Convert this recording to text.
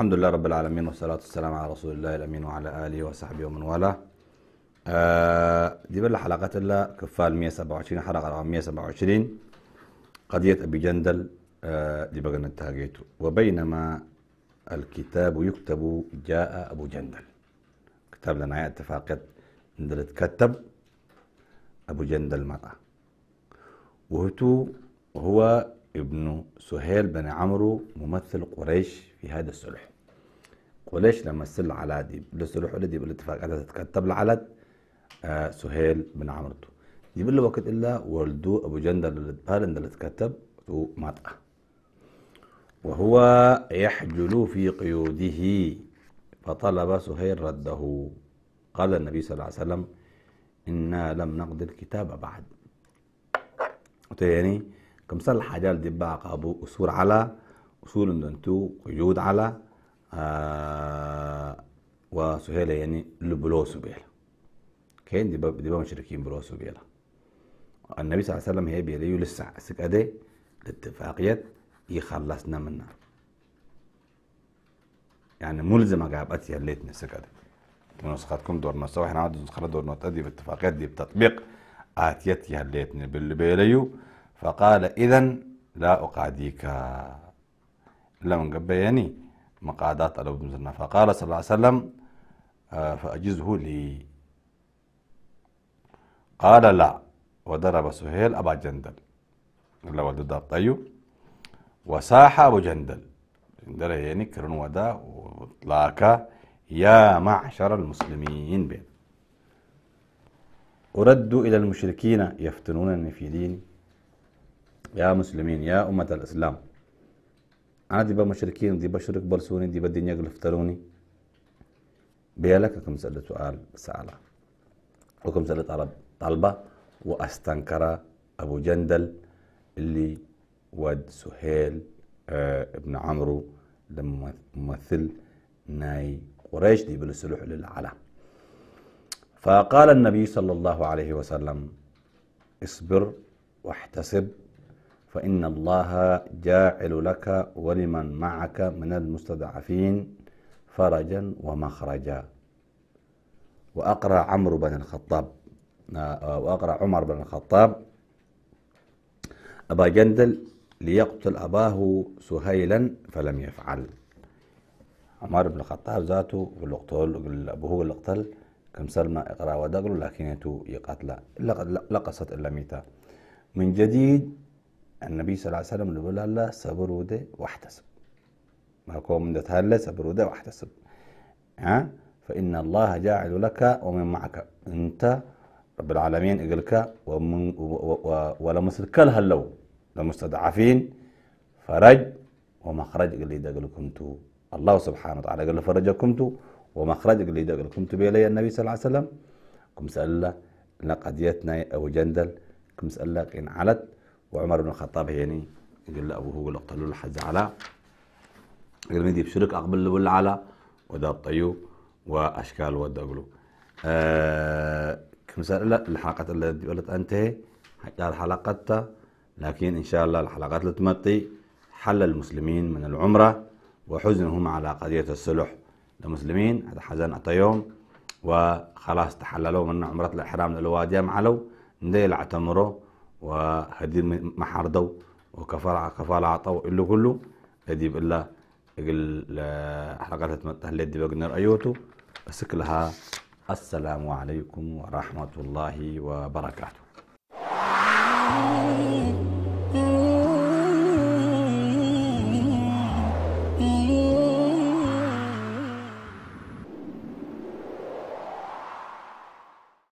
الحمد لله رب العالمين والصلاة والسلام على رسول الله الأمين وعلى آله وصحبه ومن والاه آه، دي بل حلقات الله كفال 127 حلقة رقم 127 قضية أبي جندل آه، دي بقى انتهاجيته وبينما الكتاب يكتب جاء أبو جندل كتاب لنا اتفاقية ندل تكتب أبو جندل مرأة وهو هو ابن سهيل بن عمرو ممثل قريش في هذا الصلح قريش لما سل على دي بالصلح ولا دي على تتكتب على آه سهيل بن عمرو يبقى له وقت إلا ولدو أبو جندل البارن اللي تكتب مطأ وهو يحجل في قيوده فطلب سهيل رده قال النبي صلى الله عليه وسلم إنا لم نقضي الكتاب بعد يعني كم سال الحاجات دي بقى أبو أصول على اصول أنتو قيود على آه وسهيلة يعني لبلوسو بيلا كين دي بقى دي بقى مشركين بلوسو بيلا النبي صلى الله عليه وسلم هي بيليو لسه سك أدي الاتفاقيات يخلصنا منها يعني ملزمة قاعد يا ليتنا سك أدي نسختكم دور نص واحنا عاد نسخنا دور نص أدي بالاتفاقيات دي بتطبيق اتيا يا ليتنا باللي بيليو فقال إذا لا أقعديك لم قبيني مقعدات على ابن فقال صلى الله عليه وسلم آه، فأجزه لي قال لا وضرب سهيل أبا جندل الا ولد دار طيب وساح أبو جندل جندل يعني كرن ودا وطلاك يا معشر المسلمين بين أردوا إلى المشركين يفتنونني في ديني يا مسلمين يا أمة الإسلام أنا دي مشركين دي بشرك برسوني دي بدين يقلفتروني بيالك كم سألت سؤال سألة وكم سألت طلب طلبة وأستنكر أبو جندل اللي ود سهيل آه ابن عمرو لما ممثل ناي قريش دي بالسلوح للعلا فقال النبي صلى الله عليه وسلم اصبر واحتسب فإن الله جاعل لك ولمن معك من المستضعفين فرجا ومخرجا وأقرأ عمرو بن الخطاب آه، وأقرأ عمر بن الخطاب أبا جندل ليقتل أباه سهيلا فلم يفعل عمر بن الخطاب ذاته القتل أبوه اقتل كم سلمى إقرأ ودقل لكن يقتل لقصت إلا ميتا من جديد النبي صلى الله عليه وسلم اللي بيقول الله صبر وده واحتسب ما قوم ده صبر وده واحتسب ها فإن الله جاعل لك ومن معك أنت رب العالمين إجلك ومن ولمسلك الهلو لمستضعفين فرج ومخرج اللي دقلكم تو الله سبحانه وتعالى قال فرجكم تو ومخرج اللي دقلكم تو بيلي النبي صلى الله عليه وسلم كم سأل لقد يتنا أو جندل كم سأل إن علت وعمر بن الخطاب يعني قال له وهو اللي قتلوا الحز على قال ما يبشرك اقبل ولا على ودا الطيو واشكال ودا قلو آه سال لا الحلقة التي قلت انتهي حتى الحلقة لكن ان شاء الله الحلقات اللي تمطي حل المسلمين من العمرة وحزنهم على قضية السلح للمسلمين هذا حزن يوم وخلاص تحللوا من عمرة الإحرام للواديه معلو ندي اعتمروا وهدير محاردو وكفالة كفالة عطاو اللي كله أديب إلا إقل حلقات اللي دي بقنا رأيوتو أسكلها السلام عليكم ورحمة الله وبركاته